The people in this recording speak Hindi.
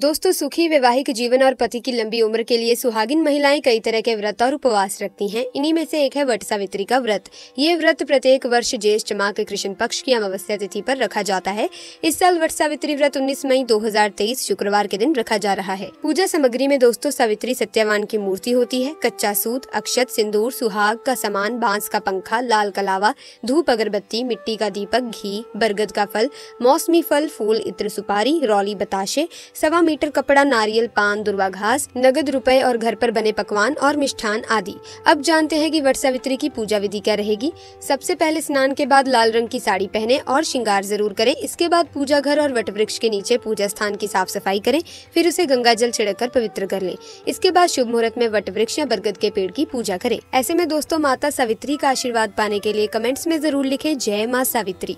दोस्तों सुखी वैवाहिक जीवन और पति की लंबी उम्र के लिए सुहागिन महिलाएं कई तरह के व्रत और उपवास रखती हैं इन्हीं में से एक है वट सावित्री का व्रत ये व्रत प्रत्येक वर्ष ज्येष्ठ माह के कृष्ण पक्ष की अमावस्या तिथि पर रखा जाता है इस साल वट सावित्री व्रत 19 मई 2023 शुक्रवार के दिन रखा जा रहा है पूजा सामग्री में दोस्तों सावित्री सत्यावान की मूर्ति होती है कच्चा सूत अक्षत सिंदूर सुहाग का सामान बांस का पंखा लाल कलावा धूप अगरबत्ती मिट्टी का दीपक घी बरगद का फल मौसमी फल फूल इत्र सुपारी रौली बताशे सवा मीटर कपड़ा नारियल पान दुर्वा घास नगद रुपए और घर पर बने पकवान और मिष्ठान आदि अब जानते हैं कि वट सावित्री की पूजा विधि क्या रहेगी सबसे पहले स्नान के बाद लाल रंग की साड़ी पहने और श्रृंगार जरूर करें इसके बाद पूजा घर और वट वृक्ष के नीचे पूजा स्थान की साफ सफाई करें फिर उसे गंगा जल छिड़क कर पवित्र कर ले इसके बाद शुभ मुहूर्त में वट वृक्ष या बरगद के पेड़ की पूजा करें ऐसे में दोस्तों माता सावित्री का आशीर्वाद पाने के लिए कमेंट्स में जरूर लिखें जय माँ सावित्री